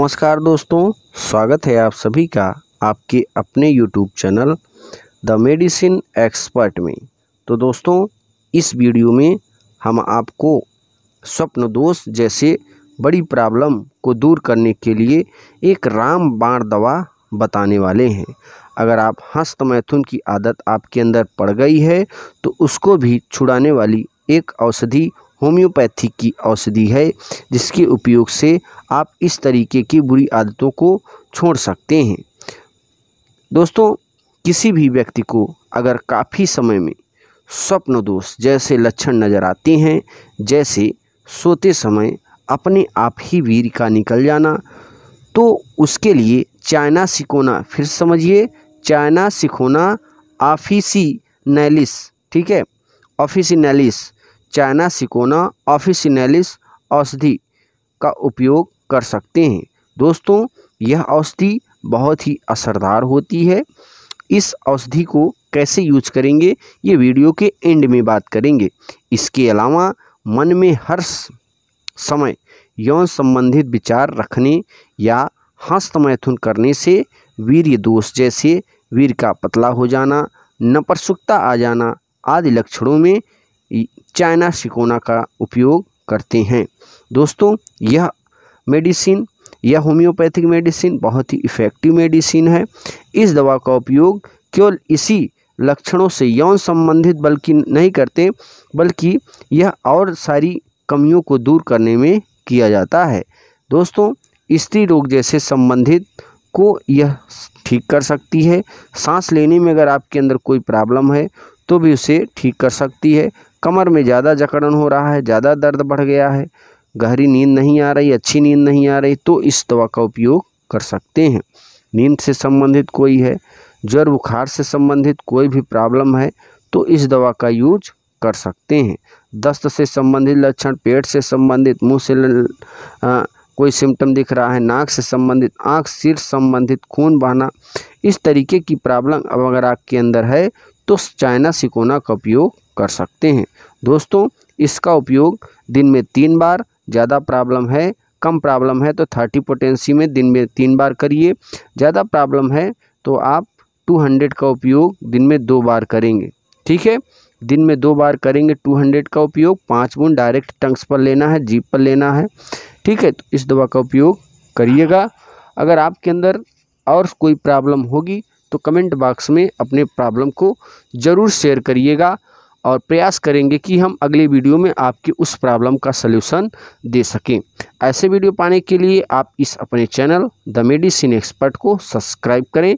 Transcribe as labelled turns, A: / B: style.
A: नमस्कार दोस्तों स्वागत है आप सभी का आपके अपने YouTube channel the medicine expert में तो दोस्तों इस वीडियो में हम आपको स्वप्न दोष जैसे बड़ी प्रॉब्लम को दूर करने के लिए एक राम बाण दवा बताने वाले हैं अगर आप हस्त मैथुन की आदत आपके अंदर पड़ गई है तो उसको भी छुड़ाने वाली एक औषधि होम्योपैथी की औषधि है जिसके उपयोग से आप इस तरीके की बुरी आदतों को छोड़ सकते हैं दोस्तों किसी भी व्यक्ति को अगर काफ़ी समय में स्वप्न दोष जैसे लक्षण नज़र आते हैं जैसे सोते समय अपने आप ही वीर का निकल जाना तो उसके लिए चाइना सिकोना फिर समझिए चाइना सिकोना ऑफिसी नैलिस ठीक है ऑफिसी नैलिस चाइना सिकोना ऑफिसिनेलिस औषधि का उपयोग कर सकते हैं दोस्तों यह औषधि बहुत ही असरदार होती है इस औषधि को कैसे यूज करेंगे ये वीडियो के एंड में बात करेंगे इसके अलावा मन में हर समय यौन संबंधित विचार रखने या हस्त मैथुन करने से वीर्य दोष जैसे वीर का पतला हो जाना नपरसुकता आ जाना आदि लक्षणों में चाइना शिकोना का उपयोग करते हैं दोस्तों यह मेडिसिन यह होम्योपैथिक मेडिसिन बहुत ही इफ़ेक्टिव मेडिसिन है इस दवा का उपयोग केवल इसी लक्षणों से यौन संबंधित बल्कि नहीं करते बल्कि यह और सारी कमियों को दूर करने में किया जाता है दोस्तों स्त्री रोग जैसे संबंधित को यह ठीक कर सकती है सांस लेने में अगर आपके अंदर कोई प्रॉब्लम है तो भी उसे ठीक कर सकती है कमर में ज़्यादा जकड़न हो रहा है ज़्यादा दर्द बढ़ गया है गहरी नींद नहीं आ रही अच्छी नींद नहीं आ रही तो इस दवा का उपयोग कर सकते हैं नींद से संबंधित कोई है ज्वर बुखार से संबंधित कोई भी प्रॉब्लम है तो इस दवा का यूज कर सकते हैं दस्त से संबंधित लक्षण पेट से संबंधित मुंह से कोई सिम्टम दिख रहा है नाक से संबंधित आँख सिर संबंधित खून बहना इस तरीके की प्रॉब्लम अब अगर आपके अंदर है तो चाइना सिकोना का उपयोग कर सकते हैं दोस्तों इसका उपयोग दिन में तीन बार ज़्यादा प्रॉब्लम है कम प्रॉब्लम है तो थर्टी पोटेंसी में दिन में तीन बार करिए ज़्यादा प्रॉब्लम है तो आप टू हंड्रेड का उपयोग दिन में दो बार करेंगे ठीक है दिन में दो बार करेंगे टू हंड्रेड का उपयोग पाँच बूंद डायरेक्ट टंग्स पर लेना है जीप पर लेना है ठीक है तो इस दवा का उपयोग करिएगा अगर आपके अंदर और कोई प्रॉब्लम होगी तो कमेंट बॉक्स में अपने प्रॉब्लम को ज़रूर शेयर करिएगा और प्रयास करेंगे कि हम अगले वीडियो में आपकी उस प्रॉब्लम का सलूशन दे सकें ऐसे वीडियो पाने के लिए आप इस अपने चैनल द मेडिसिन एक्सपर्ट को सब्सक्राइब करें